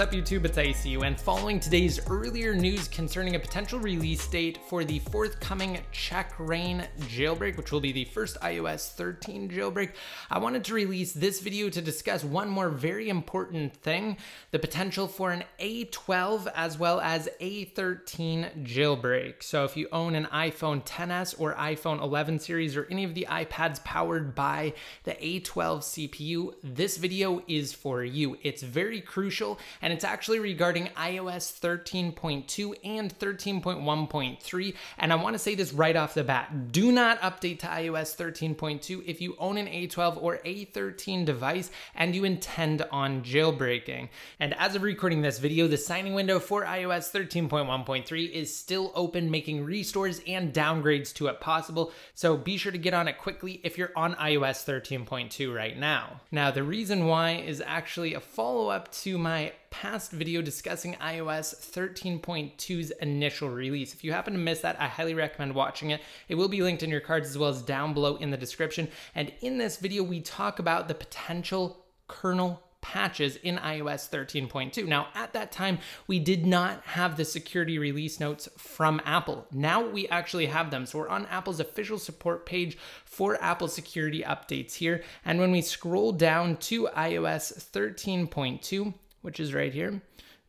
up YouTube, it's ICU, and following today's earlier news concerning a potential release date for the forthcoming Check Rain jailbreak, which will be the first iOS 13 jailbreak, I wanted to release this video to discuss one more very important thing, the potential for an A12 as well as A13 jailbreak. So if you own an iPhone 10s or iPhone 11 series or any of the iPads powered by the A12 CPU, this video is for you. It's very crucial and and it's actually regarding iOS 13.2 and 13.1.3. And I want to say this right off the bat do not update to iOS 13.2 if you own an A12 or A13 device and you intend on jailbreaking. And as of recording this video, the signing window for iOS 13.1.3 is still open, making restores and downgrades to it possible. So be sure to get on it quickly if you're on iOS 13.2 right now. Now, the reason why is actually a follow up to my past video discussing iOS 13.2's initial release. If you happen to miss that, I highly recommend watching it. It will be linked in your cards as well as down below in the description. And in this video, we talk about the potential kernel patches in iOS 13.2. Now, at that time, we did not have the security release notes from Apple. Now we actually have them. So we're on Apple's official support page for Apple security updates here. And when we scroll down to iOS 13.2, which is right here,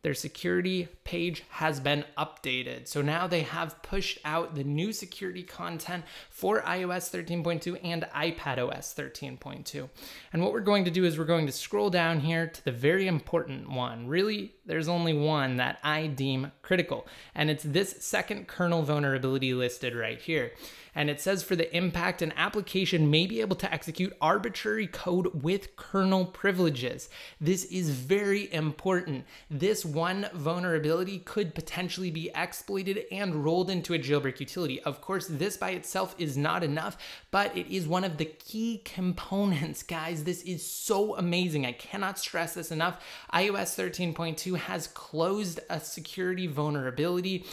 their security page has been updated. So now they have pushed out the new security content for iOS 13.2 and iPadOS 13.2. And what we're going to do is we're going to scroll down here to the very important one. Really, there's only one that I deem critical, and it's this second kernel vulnerability listed right here. And it says for the impact, an application may be able to execute arbitrary code with kernel privileges. This is very important. This one vulnerability could potentially be exploited and rolled into a jailbreak utility. Of course, this by itself is not enough, but it is one of the key components, guys. This is so amazing. I cannot stress this enough. iOS 13.2 has closed a security vulnerability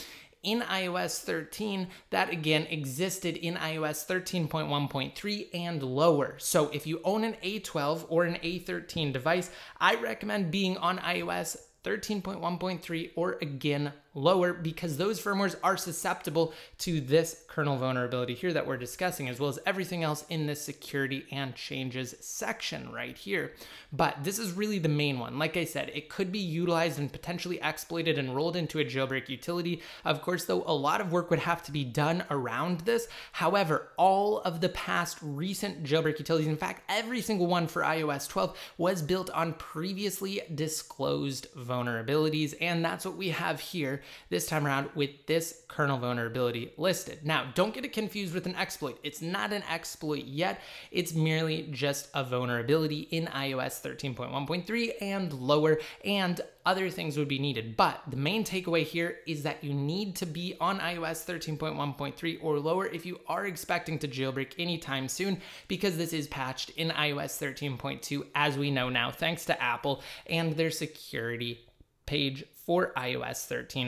in iOS 13 that again existed in iOS 13.1.3 and lower. So if you own an A12 or an A13 device, I recommend being on iOS 13.1.3 or again lower because those firmwares are susceptible to this kernel vulnerability here that we're discussing, as well as everything else in this security and changes section right here. But this is really the main one. Like I said, it could be utilized and potentially exploited and rolled into a jailbreak utility. Of course, though, a lot of work would have to be done around this. However, all of the past recent jailbreak utilities, in fact, every single one for iOS 12 was built on previously disclosed vulnerabilities. And that's what we have here this time around with this kernel vulnerability listed. Now, don't get it confused with an exploit. It's not an exploit yet. It's merely just a vulnerability in iOS 13.1.3 and lower and other things would be needed. But the main takeaway here is that you need to be on iOS 13.1.3 or lower if you are expecting to jailbreak anytime soon, because this is patched in iOS 13.2, as we know now, thanks to Apple and their security page for iOS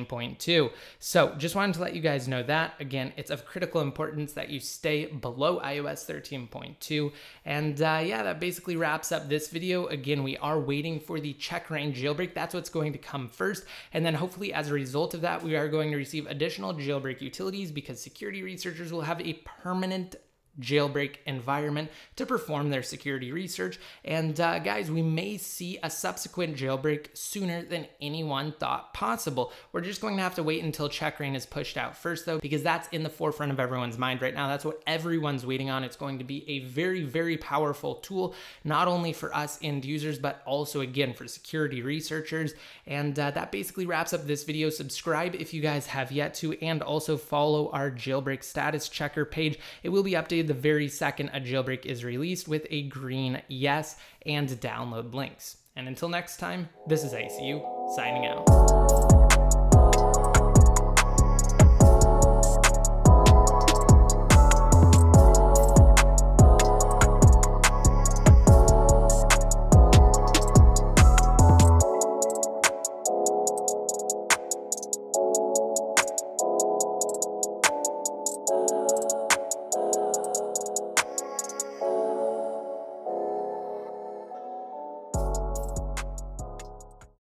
13.2. So, just wanted to let you guys know that. Again, it's of critical importance that you stay below iOS 13.2. And uh, yeah, that basically wraps up this video. Again, we are waiting for the check range jailbreak. That's what's going to come first. And then, hopefully, as a result of that, we are going to receive additional jailbreak utilities because security researchers will have a permanent jailbreak environment to perform their security research. And uh, guys, we may see a subsequent jailbreak sooner than anyone thought possible. We're just going to have to wait until checkering is pushed out first, though, because that's in the forefront of everyone's mind right now. That's what everyone's waiting on. It's going to be a very, very powerful tool, not only for us end users, but also again for security researchers. And uh, that basically wraps up this video. Subscribe if you guys have yet to, and also follow our jailbreak status checker page. It will be updated the very second a jailbreak is released with a green yes and download links. And until next time, this is ICU signing out.